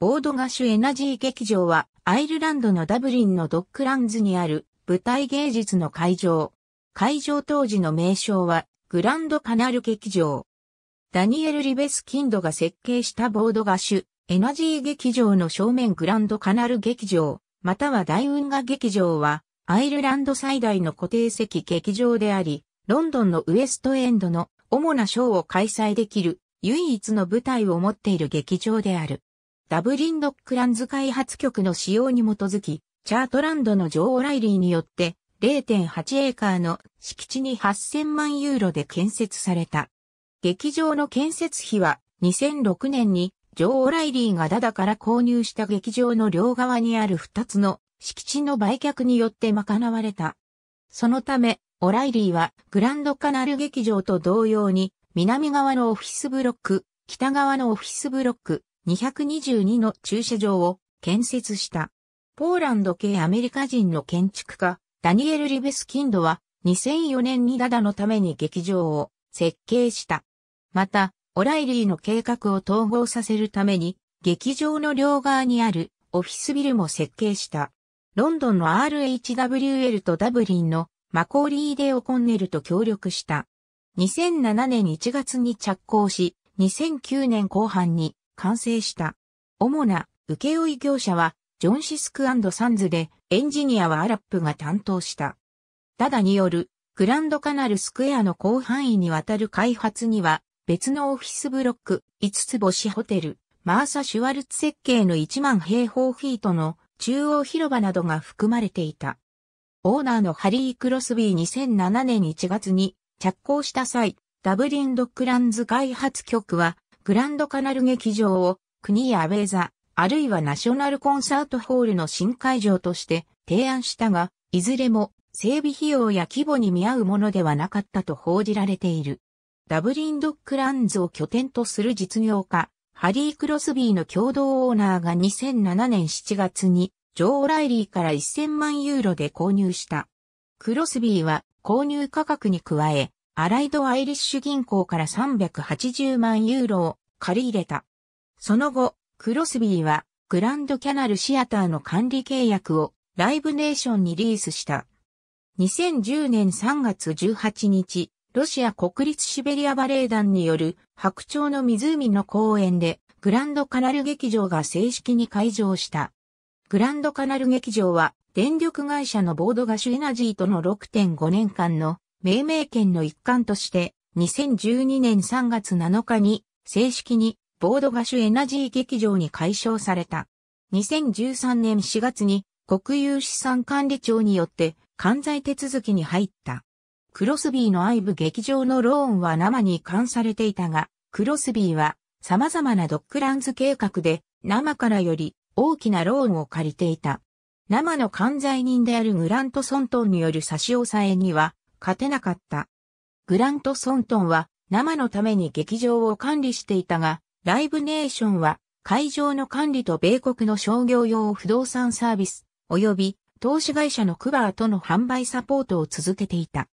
ボードガシュエナジー劇場はアイルランドのダブリンのドックランズにある舞台芸術の会場。会場当時の名称はグランドカナル劇場。ダニエル・リベス・キンドが設計したボードガシュエナジー劇場の正面グランドカナル劇場、または大運河劇場はアイルランド最大の固定席劇場であり、ロンドンのウエストエンドの主なショーを開催できる唯一の舞台を持っている劇場である。ダブリンドックランズ開発局の使用に基づき、チャートランドのジョー・オライリーによって0.8エーカーの敷地に8000万ユーロで建設された。劇場の建設費は2006年にジョー・オライリーがダダから購入した劇場の両側にある2つの敷地の売却によって賄われた。そのため、オライリーはグランドカナル劇場と同様に南側のオフィスブロック、北側のオフィスブロック、222の駐車場を建設した。ポーランド系アメリカ人の建築家、ダニエル・リベスキンドは2004年にダダのために劇場を設計した。また、オライリーの計画を統合させるために、劇場の両側にあるオフィスビルも設計した。ロンドンの RHWL とダブリンのマコーリー・デオ・コンネルと協力した。2007年1月に着工し、2009年後半に完成した。主な請負業者は、ジョンシスクサンズで、エンジニアはアラップが担当した。ただによる、グランドカナルスクエアの広範囲にわたる開発には、別のオフィスブロック、5つ星ホテル、マーサ・シュワルツ設計の1万平方フィートの中央広場などが含まれていた。オーナーのハリー・クロスビー2007年1月に着工した際、ダブリン・ドックランズ開発局はグランドカナル劇場を国やアベーザ、あるいはナショナルコンサートホールの新会場として提案したが、いずれも整備費用や規模に見合うものではなかったと報じられている。ダブリンドックランズを拠点とする実業家、ハリー・クロスビーの共同オーナーが2007年7月に、ジョー・ライリーから1000万ユーロで購入した。クロスビーは購入価格に加え、アライド・アイリッシュ銀行から380万ユーロを借り入れた。その後、クロスビーはグランドキャナルシアターの管理契約をライブネーションにリースした。2010年3月18日、ロシア国立シベリアバレエ団による白鳥の湖の公演でグランドカナル劇場が正式に開場した。グランドカナル劇場は電力会社のボードガシュエナジーとの6.5年間の命名権の一環として、2012年3月7日に正式にボードガシュエナジー劇場に解消された。2013年4月に国有資産管理庁によって関在手続きに入った。クロスビーの愛部劇場のローンは生に移管されていたが、クロスビーは様々なドッグランズ計画で生からより大きなローンを借りていた。生の関在人であるグラント・ソントンによる差し押さえには勝てなかった。グラント・ソントンは生のために劇場を管理していたが、ライブネーションは会場の管理と米国の商業用不動産サービス、及び投資会社のクバーとの販売サポートを続けていた。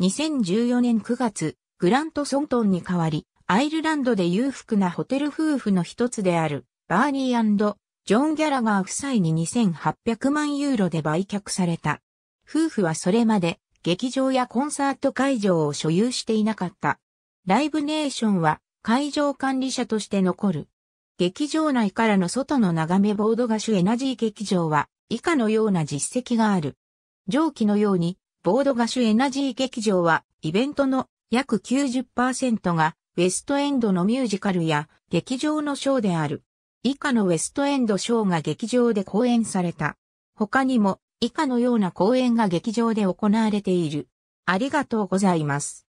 2014年9月、グラント・ソントンに代わり、アイルランドで裕福なホテル夫婦の一つである、バーニージョン・ギャラガー夫妻に2800万ユーロで売却された。夫婦はそれまで劇場やコンサート会場を所有していなかった。ライブネーションは会場管理者として残る。劇場内からの外の眺めボード画手エナジー劇場は以下のような実績がある。上記のように、ボード画手エナジー劇場はイベントの約90%がウェストエンドのミュージカルや劇場のショーである。以下のウェストエンドショーが劇場で公演された。他にも以下のような講演が劇場で行われている。ありがとうございます。